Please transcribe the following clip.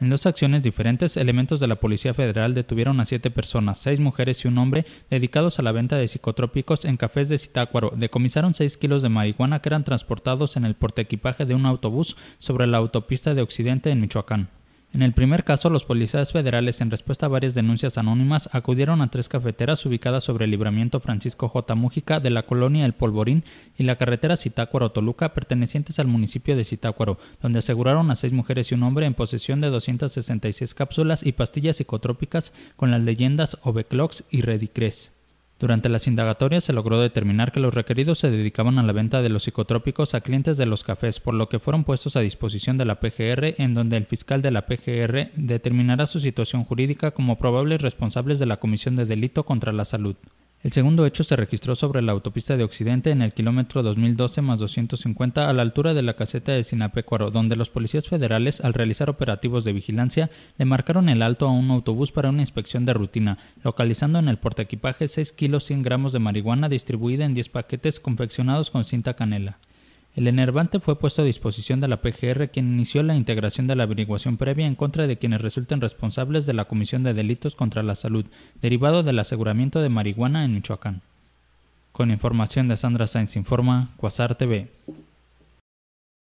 En dos acciones diferentes, elementos de la Policía Federal detuvieron a siete personas, seis mujeres y un hombre, dedicados a la venta de psicotrópicos en cafés de Citácuaro Decomisaron seis kilos de marihuana que eran transportados en el equipaje de un autobús sobre la autopista de Occidente en Michoacán. En el primer caso, los policías federales, en respuesta a varias denuncias anónimas, acudieron a tres cafeteras ubicadas sobre el libramiento Francisco J. Mújica de la colonia El Polvorín y la carretera Citácuaro-Toluca, pertenecientes al municipio de Citácuaro, donde aseguraron a seis mujeres y un hombre en posesión de 266 cápsulas y pastillas psicotrópicas con las leyendas Oveclox y Redicres. Durante las indagatorias se logró determinar que los requeridos se dedicaban a la venta de los psicotrópicos a clientes de los cafés, por lo que fueron puestos a disposición de la PGR, en donde el fiscal de la PGR determinará su situación jurídica como probables responsables de la comisión de delito contra la salud. El segundo hecho se registró sobre la autopista de Occidente en el kilómetro 2012 más 250 a la altura de la caseta de Sinapecuaro, donde los policías federales, al realizar operativos de vigilancia, le marcaron el alto a un autobús para una inspección de rutina, localizando en el portaequipaje 6 kilos 100 gramos de marihuana distribuida en 10 paquetes confeccionados con cinta canela. El enervante fue puesto a disposición de la PGR, quien inició la integración de la averiguación previa en contra de quienes resulten responsables de la comisión de delitos contra la salud, derivado del aseguramiento de marihuana en Michoacán. Con información de Sandra Sainz Informa, Cuasar TV.